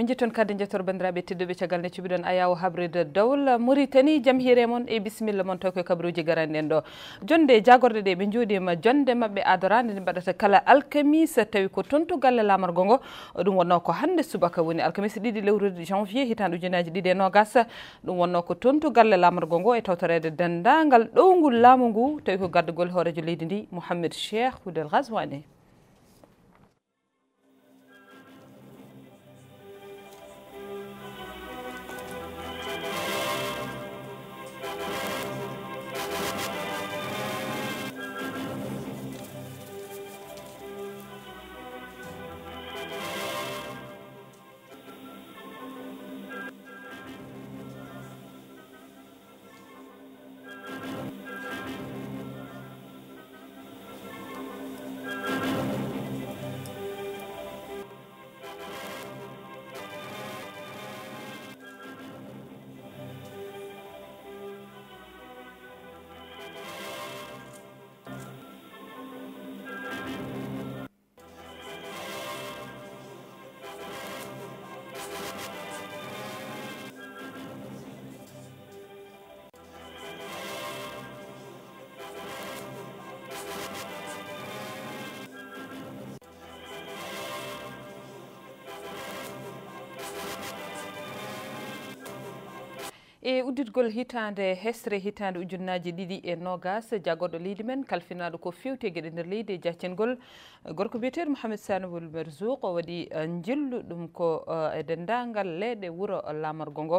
min jetton kadi jettor banndiraaɓe tedduɓe caggal nde cuɓiɗon ayawo habrude dowl maritani jam hiire moon e bisimilla moon taw koye kabaruji garani en ɗo jonde jagorɗe ɗe ɓe jooɗima jonde maɓɓe adorande nde mbaɗata kala alkamisa tawi ko tontu galle lamargol ngo ɗum wonno ko hannde subaka woni alkamisa ɗiɗi lewrude janvier hitande ujunaji ɗiɗi e nogas ɗum wonno ko tontu galle lamargol ngo e tawtorede denndangal ɗowngu laamu ngu tawi ko gardugol hoorejo leydi ndi mouhammed cheikh oudel gaswane e udditgol hitande hesre hitande ujunnaji ɗiɗi e nogas jagoɗo leydi men kalfinaɗo ko fewte gueɗe nder leydi e jaccengol gorko mbiyeteɗ mouhamed sanoboul mersouk o waɗi jillu ɗum ko e dendagal leɗe wuuro lamorgo ngo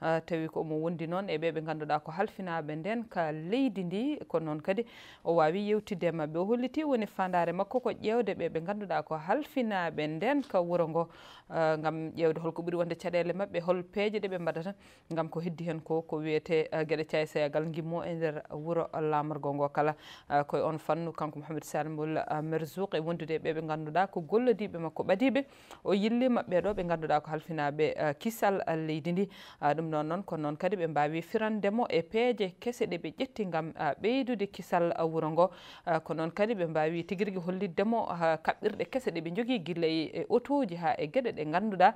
tawi ko omo wondi noon e ɓe ɓe ngannduɗa ko halfinaɓe nden ka leydi ndi ko noon kadi o wawi yewtidde mabɓe o holliti woni fandare makko ko ƴewde ɓe ɓe ngannduɗa ko halfinaɓe nden ka wuro ngo gam ƴewde holko ɓuuri wonde caɗele mabɓe hol peeje ɗe ɓe mbaɗata gam ko heddi hen ko ko wiyete gueɗe thiaye sayagal gimmo e nder wuuro lamorgo ngo kala koye on fannu kanko mouhamadou salimol mersouk e wondude ɓe ɓe ngannduɗa ko gollodiɓe makko ɓadiɓe o yilli mabɓe ɗo ɓe ngannduɗa ko halfinaɓe kisal leydi ndi ɗum ɗum noon noon ko noon kadi ɓe mbawi firande mo e peeje kese ɗe ɓe ƴetti gam ah, ɓeydude kisal ah, wuuro ngo ah, ko noon kadi ɓe mbawi tiguirigui hollidemo kaɓɓirɗe kese ɗe ɓe jogui guillayi e auto ji ha e gueɗe ɗe ganduɗa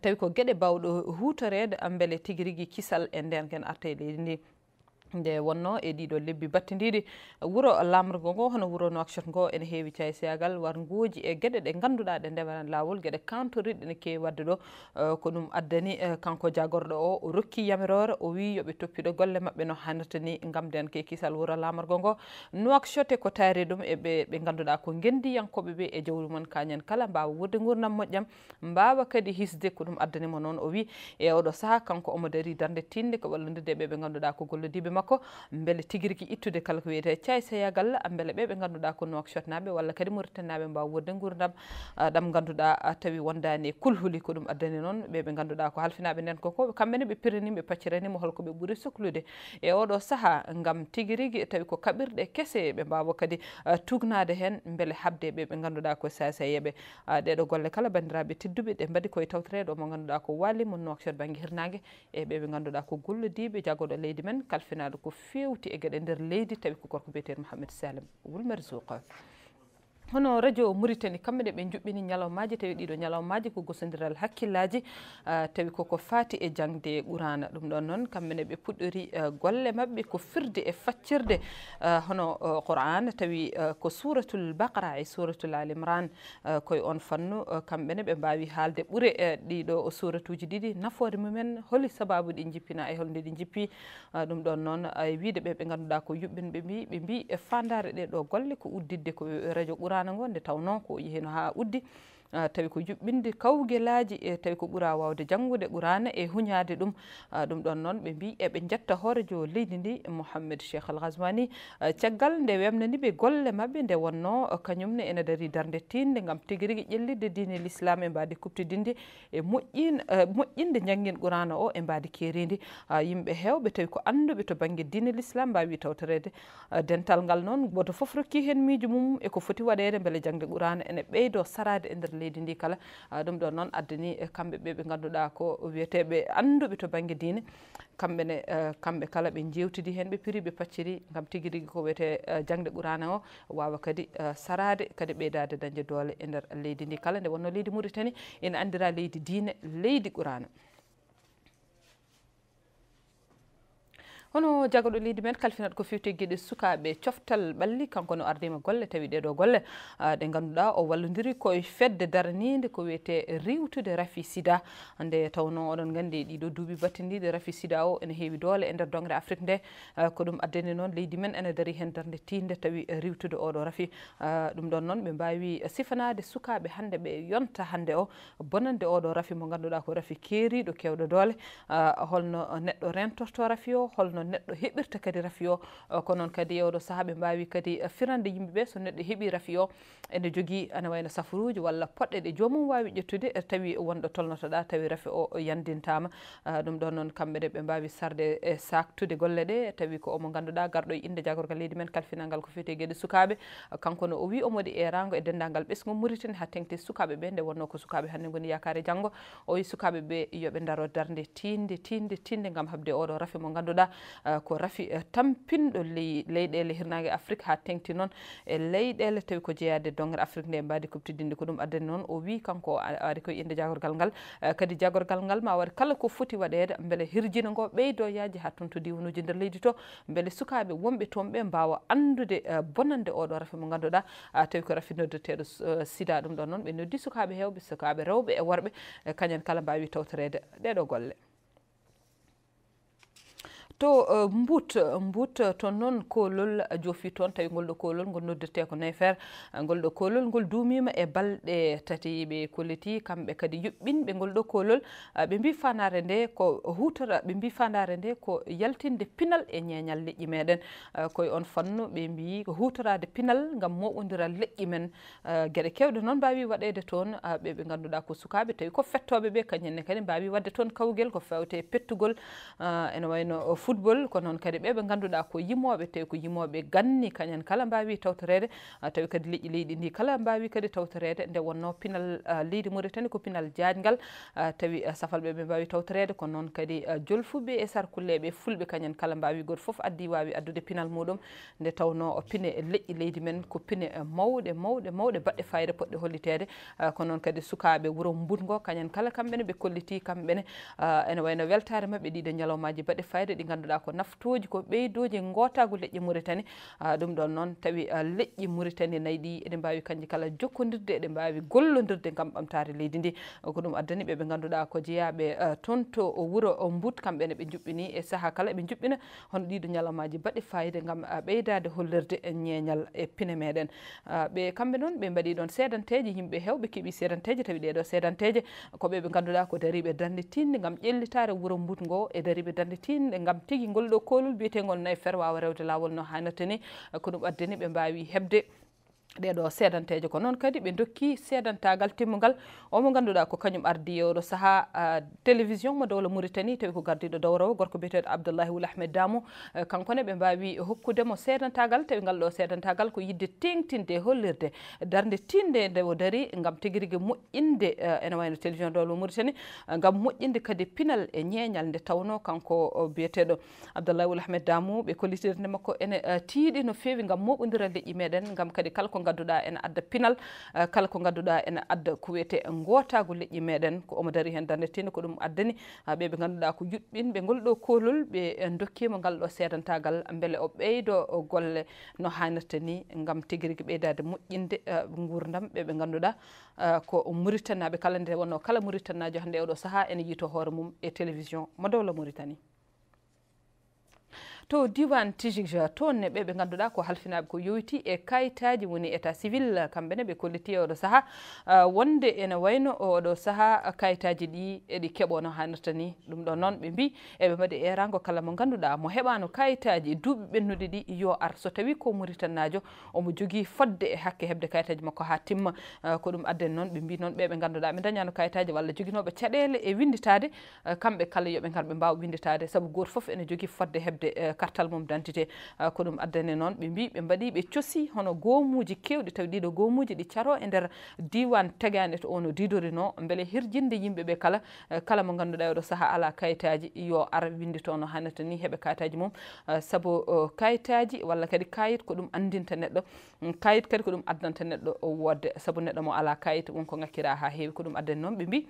tawi ko gueɗe bawɗo hutorede beele tiguirigui kisal e ndenken arteleydi ndi nde wonno e ɗiɗo lebbi battidiɗi wuuro lamrgo ngo hono wuuro noakchot ngo ene heewi caysiyagal wargoji e gueɗe ɗe ganduɗa ɗe ndewana lawol gueɗe kantoriɗe ne kewi wadde ɗo eh, ko ɗum addani eh, kanko jagorɗo o o rokki yamirore o wi yooɓe toppiɗo golle mabɓe no hannirta ni gam nden ke kiisal wuuro lamrgo ngo noakchote ko taari ɗum eɓe ɓe ganduɗa ko gendiyankoɓeɓe e jawru mon kañen kala mbawa wurde gurnam moƴƴam mbawa kadi hisde ko ɗum addanimo noon o wi e oɗo saaha kanko omo daari darde tinde ko ɓallodirde e ɓe ɓe ganduɗa ko gollodiɓe makko makko mbele tiguirigui ittude kala ko wiyete thay seyagal mbele ɓe ɓe ganduɗa ko nowakchot naɓe walla kadi mauritan naɓe mbawa wurde gurdam ah, ɗam ganduɗa tawi wondani kulhuli ko ɗum addani noon ɓe ɓe ganduɗa ko halfinaɓe nden koko kamɓene ɓe pirinimɓe paccirenima holkoɓe ɓuuri sohlude e oɗo saaha gam tiguirigui e tawi ko kaɓirɗe kese ɓe mbawa kadi ah, tugnade hen beele habde ɓe ɓe ganduɗa ko saseyeɓe ah, ɗeɗo golle kala bandiraɓe tedduɓe ɗe mbaɗi koye tawtereɗo mo ganduɗa ko walimo nowakchot banggue hirnague e ɓe ɓe ganduɗa ko gollodiɓe jagoɗo leydi men kalfina نالكو فيو تي اندر ليدي تبي كوكو بيتر محمد سالم والمرزوق hono radio muritani kamɓe ɗe ɓe juɓɓini ñalawmaji tawi ɗiɗo ñalawmaji ko gosodiral hakkillaji uh, tawi koko fati e jangde ɓurana ɗum ɗon noon kamɓene ɓe puɗɗori uh, golle mabɓe ko firde e faccirde uh, hono uh, qouran tawi uh, ko suratul bakara e suratul alimran uh, koye on fannu uh, kamɓene ɓe mbawi haalde ɓuure uh, e, ɗiɗo suratuji ɗiɗi nafoore mumen holi sababu ɗi jippina e holde ɗi jippi uh, ɗum ɗon noon uh, wiide ɓe ɓe ganduɗa ko yuɓɓinɓe mbi ɓe mbi e fandare ɗe ɗo golle ko uddidde ko radio ɓura surana ngo nde tawno ko yihino ha uddi tawi ko juɓɓinde kawgelaji e tawi ko ɓura wawde janggude ɓurana e huñade ɗum ɗum ɗon noon ɓe mbi eɓe jetta hoorejo leydi ndi mouhammed cheikh alhasmani caggal nde wemnani ɓe golle mabɓe nde wonno kañumne ene daari darde tinde gam tigui rigui ƴellidde dine l' islam e mbadi kuptidinde e moƴƴin e moƴƴinde jangguin ɓurana o e mbadi keeridi yimɓe hewɓe tawi ko anduɓe to banggue dine l' islam mbawi tawtorede dental ngal noon woto foof rokki hen miijo mum eko foti waɗede beele jangde ɓurana ene ɓeydo sarade e nder leydi ndi kala ah, ɗum ɗo noon addani eh, kamɓe ɓe ɓe ngannduɗa ko wiyeteɓe annduɓe to banggue diine kamɓene uh, eh, kamɓe kala ɓe jewtidi hen ɓe piri ɓe pacciri gam tigui rigui ko wiyete uh, jangde ɓurana o wawa kadi uh, sarade kadi ɓeydade dañde doole e nder leydi ndi kala nde wonno leydi muritani ina andira leydi diine leydi ɓurana hono jagaɗo leydi men kalfinat ko fewti e gueɗe sukaɓe coftal ɓalli kanko no ardima golle tawi ɗeɗo golle ɗe ganduɗa o wallodiri koye fedde daranide ko wiyete riwtude rafi sida nde tawno oɗon gandi ɗiɗo duuɓi battidiɗe rafi sida o ene heewi doole e nder dongre afrique nde ko ɗum addani noon leydi men ene daari hen darde tinde tawi riwtude oɗo rafi ɗum ɗon noon ɓe mbawi sifanade sukaɓe hande ɓe yonta hande o bonande oɗo rafi mo ganduɗa ko rafi keeriɗo kewɗo doole holno neɗɗo rentorto rafi o holno no neɗɗo heɓirta kadi rafi o e, ko noon kadi oɗo saaha ɓe mbawi kadi firande yimɓeɓe so neɗɗo heeɓi rafi o ene jogui ana wayno safaruji walla poɗɗe ɗe jomum wawi ƴettude e tawi wonɗo tolnotoɗa tawi rafi o yandintama e, ɗum ɗon noon kamɓe ɗe ɓe mbawi sarde e saktude golle ɗe tawi ko omo ganduɗa garɗo e inde jagorgal leydi men kalfinalngal ko fete gueɗe sukaɓe kanko no o wi omo waɗi erago e dendagal ɓesgu maritani ha tengti sukaɓe nde wonno ko sukaɓe hannde goni yakare janggo o wi sukaɓe ɓe yoɓe darde tinde tinde tinde gam habde oɗo rafi mo ganduɗa Eh, ko rafi eh, tampinɗo leyɗele hirnage afrique ha tengti noon e leyɗele tawi ko jeeyade dongre afrique nde mbadi koptidinde ko ɗum addani noon o wi kanko ari koye inde jagorgal ngal eh, kadi jagorgal ngal ma wari kala ko foti waɗede beele hirjina go ɓeydo yaji ha tonto diwanuji nder leydi to beele sukaɓe wonɓe toon ɓe mbawa andude bonande oɗo rafi mo ganduɗa tawi ko rafi noddeteɗo sida ɗum ɗon noon ɓe noddi sukaɓe hewɓe sukaɓe rewɓe e worɓe kañen kala mbawi tawtorede ɗeɗo golle to e, mbut mbut e, toon noon koolol joofi toon tawi ngolɗo koolol ngol noddete ko nefer e, ngolɗo koolol ngol duumima e balɗe tati ɓe kolliti kamɓe kadi yuɓɓinɓe ngolɗo koolol ɓe mbi fandare nde ko hutora ɓe mbi fandare nde ko yaltinde pinal e ñeñal leƴƴi meɗen koye on fannu ɓe mbi ko hutorade pinal gam moɓodiral leƴƴi men gueɗe kewɗe noon mbawi waɗede toon ɓe ɓe ganduɗa ko sukaɓe tawi ko fettoɓeɓe kañenne kadi mbawi wadde toon kawguel ko fewte pettugol ene wayno football ko noon kadi ɓe ɓe ngannduɗa ko yimoɓe tawi ko yimoɓe ganni kañen kala mbawi tawtorede tawi kadi leƴƴi leydi ndi kala mbawi kadi tawtorede nde wonno pinal leydi mauritani ko pinal diagngal tawi safalɓe ɓe mbawi tawtorede ko noon kadi jolfuɓe e sarkulleɓe fulɓe kañen kala mbawi goto foof addi wawi addude pinal muɗum nde tawno pine leƴƴi leydi men ko pine mawɗe mawɗe mawɗe baɗɗe fayida poɗɗe hollitede ko noon kadi sukaɓe wuuro mbutgo kañen kala kamɓene ɓe kolliti kamɓene ene wayno weltare mabɓe ɗiɗe ñalawmaji baɗɗe fayida ɗi ngannduɗaa ko naftooji ko ɓeydooji ngootaago leƴƴi muritani ah, ɗum ɗon noon tawi ah, leƴƴi muritani nayi ɗi eɗe mbaawi kanji kala jokkondirde eɗe mbaawi gollondirde ngam ɓamtaare leydi ndi ah, ko ɗum addani ɓe ɓe ngannduɗaa ko jeyaaɓe toon to wuro mbut kamɓe ne ɓe juɓɓini e sahaa kala ɓe juɓɓina hono ɗiɗo ñalamaaji mbaɗi fayide ngam ɓeydaade hollirde e ñeeñal e pine meeɗen ɓe kamɓe noon ɓe mbaɗi ɗon seedanteeje yimɓe heewɓe keɓii seedanteeje tawi ɗee ɗoo seedanteeje ko ɓe ɓe ngannduɗaa ko dariiɓe darnde tiinde ngam ƴellitaare wuro mbut ngoo e dariiɓe darnde tiinde ngam tigi ngol ɗo kolol biyetegol nayi fer wawa rewde lawol no hannirta ni ko ɗum addani ɓe mbawi hebde ɗeɗo sedanteje ko noon kadi ɓe dokki sedantagal timmugal omo ganduɗa ko kañum ardi oɗo saaha télévision mo dowla mouritani tawi ko gardiɗo dowrawo gorko biyeteɗo abdoullahi wol ahmed damo kankone ɓe mbawi hokkudemo sedantagal tawi gal ɗo sedantagal ko yidde tengtinde hollirde darde tinde ndewo daari gam tiguirigui moƴƴinde ene wayno télévision dowla mouritani gam moƴƴinde kadi pinal e ñeñal nde tawno kanko biyeteɗo abdoullahi wol ahmed damo ɓe kollitirde makko ene tiiɗi no fewi gam moɓodira leƴƴi meɗen gam kadi kala ko ngadduɗa ene adda pinal eh, kala ko ngadduɗa ene adda ko wiyete gotago leƴƴi meɗen ko omo daari hen dandetini ko ɗum addani ɓe ɓe ganduɗa ko yuɗɓin ɓe golɗo kolol ɓe eh, dokkima ngalɗo sedantagal beele o ɓeydo golle no hannirta ni gam tigui rigui ɓeydade moƴƴinde eh, gurdam ɓe ɓe ganduɗa ko mauritane naɓe kala nde wonno kala mauritane najo hande e oɗo saaha ene yiito hoore mum e télévision mo dowla mauritanie to diwan tijija toon ne ɓe ɓe ngannduɗaa ko halfinaaɓe ko yowiti e kayitaaji woni état civil kamɓe ne ɓe kolliti oɗo saha uh, ah, wonde ene wayno oɗo saha kayitaaji ɗi eɗi keɓono hannirta ni ɗum ɗo noon ɓe mbi eɓe mbaɗi erango kala mo ngannduɗaa mo heɓano kayitaaji e duuɓi ɓennuɗi ɗi yo ar so tawi ko muritannajo omo jogii fodde e hakke heɓde kayitaji makko ha timma uh, ko ɗum addani noon ɓe mbi noon ɓe ɓe ngannduɗaa ɓe dañano kayitaji walla joginoɓe caɗele e winditade uh, ah, kamɓe kala yoɓe ngar ɓe mbawa winditade saabu goto foof ene jogii fodde heɓde uh, kartal mum d' entité ah, ko ɗum addane noon ɓe mbi ɓe mbaɗi ɓe cosi hono goomuji kewɗi tawi ɗiɗo goomuji ɗi caro e nder diwan tegane to ono didori no beele hirjinde yimɓeɓe kala ah, kala mo ganduɗa oɗo e saaha ala kayitaji yo ar windi tono hannata ni heeɓe kayitaji mum ah, saabu kayitaji walla kadi kayit ko ɗum andinta neɗɗo mm, kayit kadi ko ɗum addanta neɗɗo wodde saabu neɗɗo mo ala kayit wonko ngakkira ha heewi ko ɗum addani noon ɓe mbi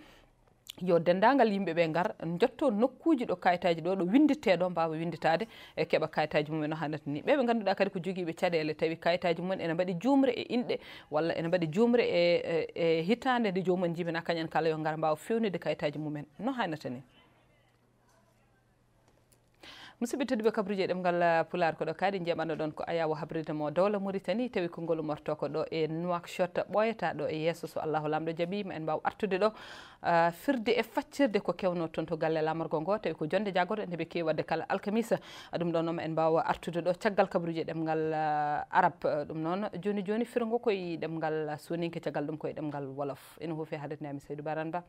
yo dendagal yimɓeɓe gar jotto nokkuji ɗo kayitaji ɗo ɗo windite ɗo mbawa winditade e keeɓa kayitaji mumen no hannata ni ɓeɓe ganduɗa kadi ko joguiɓe caɗele tawi kayitaji mumen ene mbaɗi jumre e inɗe walla ene mbaɗi jumre e e, e hitande nde jomumen jibina kañen kala yo gar mbawa fewnide kayitaji mumen no hannata ni musidɓe tedduɓe kabruji eɗen ngal pular ko ɗo kadi jeyɓano ɗon ko ayawo habride mo dowla mauritani tawi konngol umorto ko ɗo e noakshot ɓoyata ɗo e yesso so allahu lamɗo jaɓima en mbawa artude ɗo ah, firde e faccirde ko kewno toon to galle lamorgo ngo tawi ko jonde jagoɗo en heɓe kewi wadde kala alkamisa ɗum ɗon noon en mbawa artude ɗo caggal kabruji ɗemgal ah, arab ɗum ah, noon joni joni firongo koye ɗemgal soninke caggal ɗum koye ɗemgal wolof ene huufi e haadatnami seydou baran ba